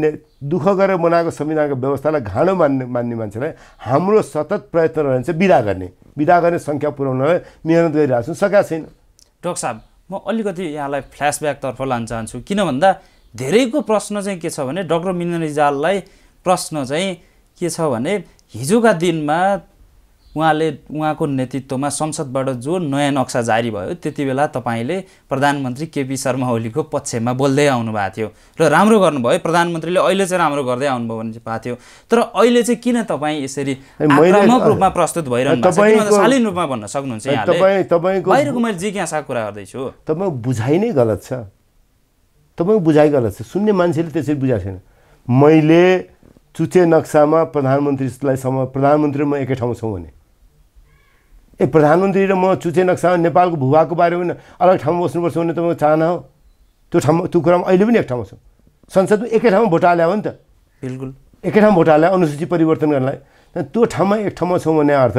दुःख गरेर बनाएको संविधानको व्यवस्थालाई घाँडो मान्ने मान्ने मान्छेलाई हाम्रो सतत प्रयत्न रहन्छ विदा गर्ने विदा गर्ने सङ्ख्या पुऱ्याउनलाई मिहिनेत गरिरहेको छौँ सकेका छैन डक्टर साहब म अलिकति यहाँलाई फ्ल्यासब्याकतर्फ लान चाहन्छु किन भन्दा धेरैको प्रश्न चाहिँ के छ भने डक्टर रिजाललाई प्रश्न चाहिँ के छ भने हिजोका दिनमा उहाँले उहाँको नेतृत्वमा संसदबाट जो नयाँ नक्सा जारी भयो त्यति बेला तपाईँले प्रधानमन्त्री केपी शर्मा ओलीको पक्षमा बोल्दै आउनुभएको थियो र राम्रो गर्नुभयो प्रधानमन्त्रीले अहिले चाहिँ राम्रो गर्दै आउनुभयो भने पाएको थियो तर अहिले चाहिँ किन तपाईँ यसरी आक्रामक रूपमा प्रस्तुत भइरहनु शालीन रूपमा भन्न सक्नुहुन्छ बाहिरको मैले जिज्ञासा कुरा गर्दैछु तपाईँको बुझाइ नै गलत छ तपाईँको बुझाइ गलत छ सुन्ने मान्छेले त्यसरी बुझाएको छैन मैले चुचे नक्सामा प्रधानमन्त्रीलाई सम प्रधानमन्त्री म एकै ठाउँ छौँ भने ए प्रधानमन्त्री र म चुचे नक्सामा नेपालको भूभागको बारेमा पनि अलग ठाउँमा बस्नुपर्छ भने त चाहना हो त्यो ठाउँमा त्यो कुरामा अहिले पनि एक ठाउँमा छौँ संसदमा एकै ठाउँमा भोट हाल्यो हो नि त बिल्कुल एकै ठाउँ भोट हाल्यो अनुसूची परिवर्तन गर्नलाई त्यो ठाउँमा एक ठाउँमा छौँ भन्ने अर्थ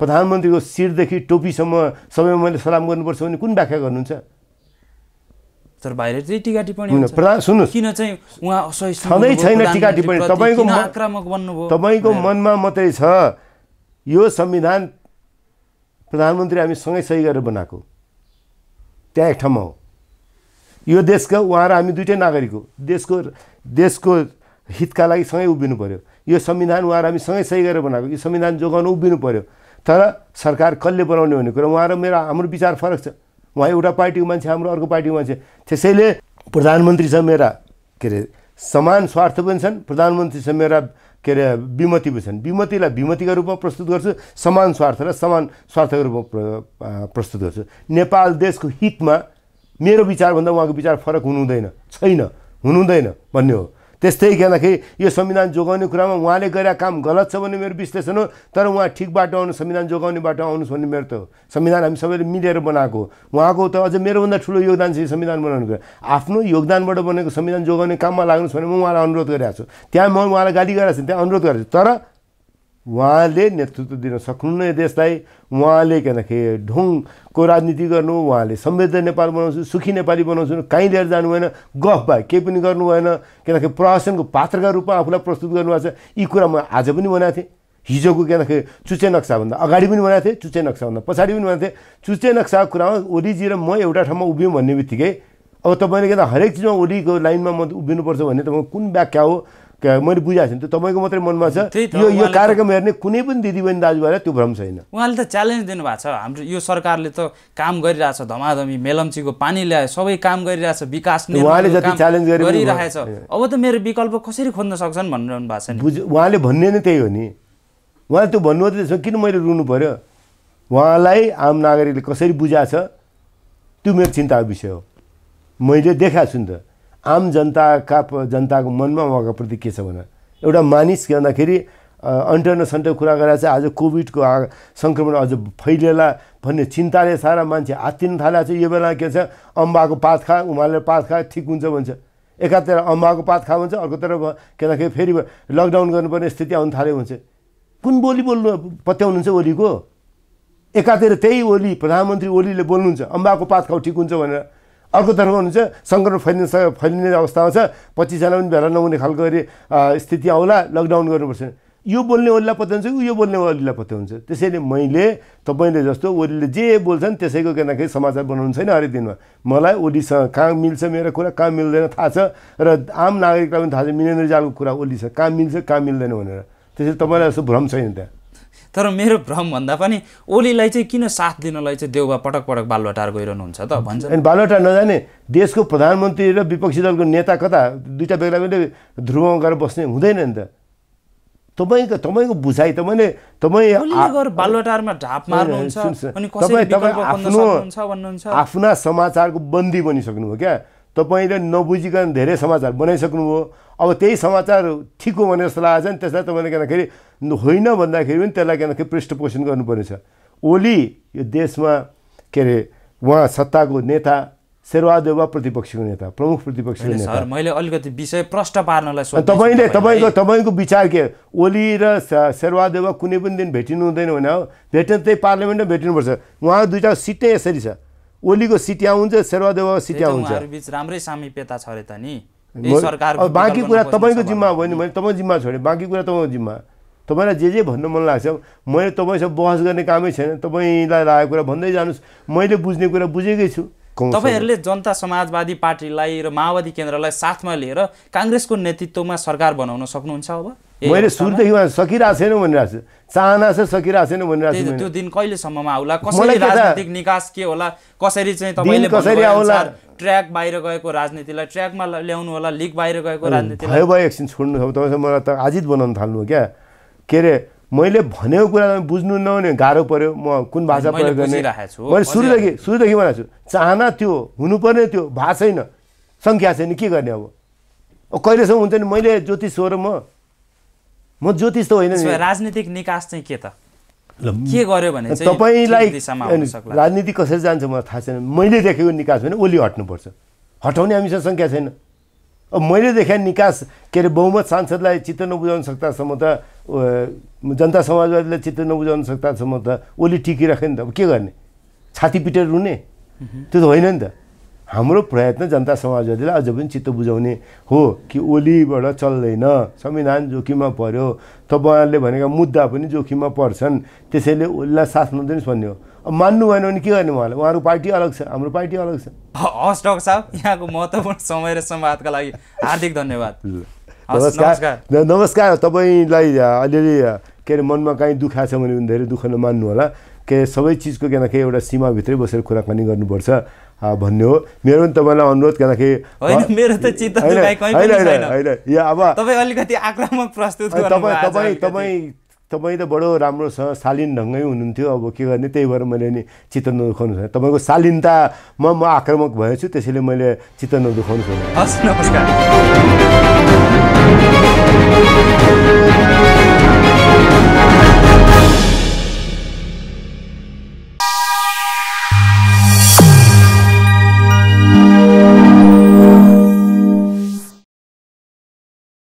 प्रधानमन्त्रीको शिरदेखि टोपीसम्म सबैमा मैले सलाम गर्नुपर्छ भने कुन व्याख्या गर्नुहुन्छ तर बाहिर चाहिँ टिका टिप्पणी प्रधान सुन्नुहोस् किन चाहिँ उहाँ छैन टिका टिप्पणी तपाईँको आक्रामक बन्नुभयो तपाईँको मनमा मात्रै छ यो संविधान प्रधानमन्त्री हामी सँगै सही गरेर बनाएको त्यहाँ एक ठाउँमा हो यो देशको उहाँ र हामी दुइटै नागरिक हो देशको देशको हितका लागि सँगै उभिनु पऱ्यो यो संविधान उहाँ र हामी सँगै सही गरेर बनाएको यो संविधान जोगाउन उभिनु पऱ्यो तर सरकार कसले बनाउने भन्ने कुरा उहाँ र मेरो हाम्रो विचार फरक छ उहाँ एउटा पार्टीको मान्छे हाम्रो अर्को पार्टीको मान्छे त्यसैले प्रधानमन्त्री छ मेरा के अरे समान स्वार्थ पनि छन् प्रधानमन्त्री छ मेरा के अरे विमति पनि छन् विमतिलाई विमतिका रूपमा प्रस्तुत गर्छु समान स्वार्थलाई समान स्वार्थको रूपमा प्रस्तुत गर्छु नेपाल देशको हितमा मेरो विचारभन्दा उहाँको विचार फरक हुनुहुँदैन छैन हुनुहुँदैन भन्ने हो त्यस्तै गर्दाखेरि यो संविधान जोगाउने कुरामा उहाँले गरेका काम गलत छ भन्ने मेरो विश्लेषण हो तर उहाँ ठिक बाटो आउनु संविधान जोगाउने बाटो आउनुहोस् भन्ने मेरो त संविधान हामी सबैले मिलेर बनाएको उहाँको त अझ मेरोभन्दा ठुलो योगदान छ यो संविधान बनाउनु कुरा आफ्नो योगदानबाट बनेको संविधान जोगाउने काममा लाग्नुहोस् भने म उहाँलाई अनुरोध गरिरहेको छु त्यहाँ म उहाँलाई गाली गरिरहेको छु त्यहाँ अनुरोध गरेको छु तर उहाँले नेतृत्व दिन सक्नु सक्नुहुन्न देशलाई उहाँले के भन्दाखेरि ढुङको राजनीति गर्नु उहाँले समृद्ध नेपाल बनाउँछु सुखी नेपाली बनाउँछु कहीँ लिएर जानु भएन गफ भए केही पनि गर्नु भएन किनकि प्रशासनको पात्रका रूपमा आफूलाई प्रस्तुत गर्नुभएको छ यी कुरा म आज पनि बनाएको थिएँ हिजोको के भन्दाखेरि चुच्चे नक्साभन्दा अगाडि पनि बनाएको थिएँ चुच्चे नक्साभन्दा पछाडि पनि बनाएको थिएँ चुच्चे नक्साको कुरामा ओलीजी र म एउटा ठाउँमा उभियौँ भन्ने बित्तिकै अब तपाईँले के हरेक चिजमा ओलीको लाइनमा म उभिनुपर्छ भन्ने तपाईँको कुन व्याख्या हो मैले बुझाएको छु नि त तपाईँको मात्रै मनमा छ यो यो कार्यक्रम हेर्ने कुनै पनि दिदीबहिनी दाजुभाइलाई त्यो भ्रम छैन उहाँले त च्यालेन्ज दिनुभएको छ हाम्रो यो सरकारले त काम गरिरहेछ धमाधमी मेलम्चीको पानी ल्यायो सबै काम गरिरहेछ विकास उहाँले जति च्यालेन्ज गरिरहेछ अब त मेरो विकल्प कसरी खोज्न सक्छन् भनिरहनु भएको छ बुझ उहाँले भन्ने नै त्यही हो नि उहाँले त्यो भन्नु मात्रै छ किन मैले रुनु पऱ्यो उहाँलाई आम नागरिकले कसरी बुझाएको छ त्यो मेरो चिन्ताको विषय हो मैले देखाएको छु नि त आम जनताका जनताको मनमा उहाँको प्रति के छ भने एउटा मानिस के भन्दाखेरि अन्टर्न सन्टर कुरा गरेर चाहिँ आज कोभिडको सङ्क्रमण अझ फैलिएला भन्ने चिन्ताले सारा मान्छे आत्तिन थालेको छ यो बेला के छ अम्बाको पात खा उमालेर पात खा ठिक हुन्छ भन्छ एकातिर अम्बाको पात खा भन्छ अर्कोतिर के भन्दाखेरि फेरि लकडाउन गर्नुपर्ने स्थिति आउनु थाल्यो भन्छ कुन बोली बोल्नु पत्याउनुहुन्छ ओलीको एकातिर त्यही ओली प्रधानमन्त्री ओलीले बोल्नुहुन्छ अम्बाको पात खाउ ठिक हुन्छ भनेर अर्कोतर्फ हुनुहुन्छ सङ्क्रमण फैलिने फैलिने अवस्थामा छ पच्चिसजना पनि भेला नहुने खालको अरे स्थिति आउला लकडाउन गर्नुपर्छ यो बोल्ने ओलीलाई पत्ता हुन्छ यो बोल्ने ओलीलाई पत्ता हुन्छ त्यसैले मैले तपाईँले जस्तो ओलीले जे बोल्छन् त्यसैको गर्दाखेरि समाचार बनाउनु छैन हरेक दिनमा मलाई ओलीसँग कहाँ मिल्छ मेरो कुरा कहाँ मिल्दैन थाहा छ र आम नागरिकलाई पनि थाहा छ मिलेन्द्र जालको कुरा ओली छ कहाँ मिल्छ कहाँ मिल्दैन भनेर त्यसैले तपाईँलाई जस्तो भ्रम छैन त्यहाँ तर मेरो भ्रम भन्दा पनि ओलीलाई चाहिँ किन साथ दिनलाई चाहिँ देउबा पटक पटक बालुवाटार गइरहनुहुन्छ त भन्छ अनि बालुवाटार नजाने देशको प्रधानमन्त्री र विपक्षी दलको नेता कता दुइटा बेग्ला बेग्लै ध्रुवमा गएर बस्ने हुँदैन नि त तपाईँको तपाईँको बुझाइ तपाईँले तपाईँ बालुवाटारमा ढाप मार्नुहुन्छ तपाईँ आफ्नो आफ्ना समाचारको बन्दी बनिसक्नु हो क्या तपाईँले नबुझिकन धेरै समाचार बनाइसक्नुभयो अब त्यही समाचार ठिक हो भने जस्तो लाग्छ नि त्यसलाई तपाईँले गर्दाखेरि होइन भन्दाखेरि पनि त्यसलाई गर्दाखेरि पृष्ठपोषण गर्नुपर्ने छ ओली यो देशमा के अरे उहाँ सत्ताको नेता शेरबहादुर वा प्रतिपक्षको नेता प्रमुख प्रतिपक्षको नेता मैले अलिकति विषय प्रश्न पार्नलाई तपाईँले तपाईँको तपाईँको विचार के ओली र शेरबहादेव कुनै पनि दिन भेटिनु हुँदैन भने भेट्न त्यही पार्लियामेन्टमा भेटिनुपर्छ उहाँ दुईवटा सिटै यसरी छ ओलीको सिटिया हुन्छ शेर्वादेव सिटिया हुन्छ बीच राम्रै सामिप्यता छ अरे त नि बाँकी कुरा तपाईँको जिम्मा भयो नि मैले तपाईँको जिम्मा छोडेँ बाँकी कुरा तपाईँको जिम्मा तपाईँलाई जे जे भन्नु मन लाग्छ मैले तपाईँसँग बहस गर्ने कामै छैन तपाईँलाई लागेको कुरा भन्दै जानुहोस् मैले बुझ्ने कुरा बुझेकै छु तपाईँहरूले जनता समाजवादी पार्टीलाई र माओवादी केन्द्रलाई साथमा लिएर काङ्ग्रेसको नेतृत्वमा सरकार बनाउन सक्नुहुन्छ अब मैले सुरुदेखि सकिरहेको छैन भनिरहेको छु चाहना चाहिँ सकिरहेको छैन भनिरहेको छु त्यो दिन कहिलेसम्ममा आउला कसरी राजनीतिक निकास के होला कसरी चाहिँ तपाईँले कसरी आउला ट्र्याक बाहिर गएको राजनीतिलाई ट्र्याकमा ल्याउनु होला लिग बाहिर गएको राजनीति भयो भयो एकछिन छोड्नु अब तपाईँसँग मलाई त आजित बनाउनु थाल्नु क्या के अरे मैले भनेको कुरा बुझ्नु नहुने गाह्रो पऱ्यो म कुन भाषा प्रयोग गर्ने मैले सुरुदेखि सुरुदेखि भनेको छु चाहना त्यो हुनुपर्ने त्यो भएको छैन सङ्ख्या छैन के गर्ने अब कहिलेसम्म हुन्छ नि मैले ज्योतिष हो र म म ज्योतिष त होइन राजनीतिक निकास चाहिँ के त के गर्यो भने तपाईँलाई राजनीति कसरी जान्छ मलाई थाहा छैन मैले देखेको निकास भने ओली हट्नुपर्छ हटाउने हामीसँग सङ्ख्या छैन अब मैले देखेँ निकास के अरे बहुमत सांसदलाई चित्त नबुझाउन सक्दासम्म त जनता समाजवादीलाई चित्त नबुझाउन सक्दासम्म त ओली टिकिराख्यो नि त अब के गर्ने छाती पिटेर रुने त्यो त होइन नि त हाम्रो प्रयत्न जनता समाजवादीलाई अझ पनि चित्त बुझाउने हो कि ओलीबाट चल्दैन संविधान जोखिममा पर्यो तपाईँहरूले भनेका मुद्दा पनि जोखिममा पर्छन् त्यसैले ओलीलाई साथ नदिनुहोस् भन्ने हो अब मान्नु भएन भने के गर्ने उहाँलाई उहाँहरू पार्टी अलग छ हाम्रो पार्टी अलग छ हस् डक्टर साहब यहाँको महत्त्वपूर्ण समय र संवादका लागि हार्दिक धन्यवाद नमस्कार नमस्कार तपाईँलाई अलिअलि के अरे मनमा काहीँ दुखा छ भने धेरै दुःख नमान्नु होला के सबै चिजको के न केही एउटा सीमाभित्रै बसेर कुराकानी गर्नुपर्छ भन्ने हो मेरो पनि तपाईँलाई अनुरोध गर्दाखेरि तपाईँ तपाईँ त बडो राम्रो छ शालीन ढङ्गै हुनुहुन्थ्यो अब के गर्ने त्यही भएर मैले नि चित्त नदुखाउनु छैन तपाईँको शालीनतामा म आक्रमक भएछु त्यसैले मैले चित्त नदुखाउनु छैन हस् नमस्कार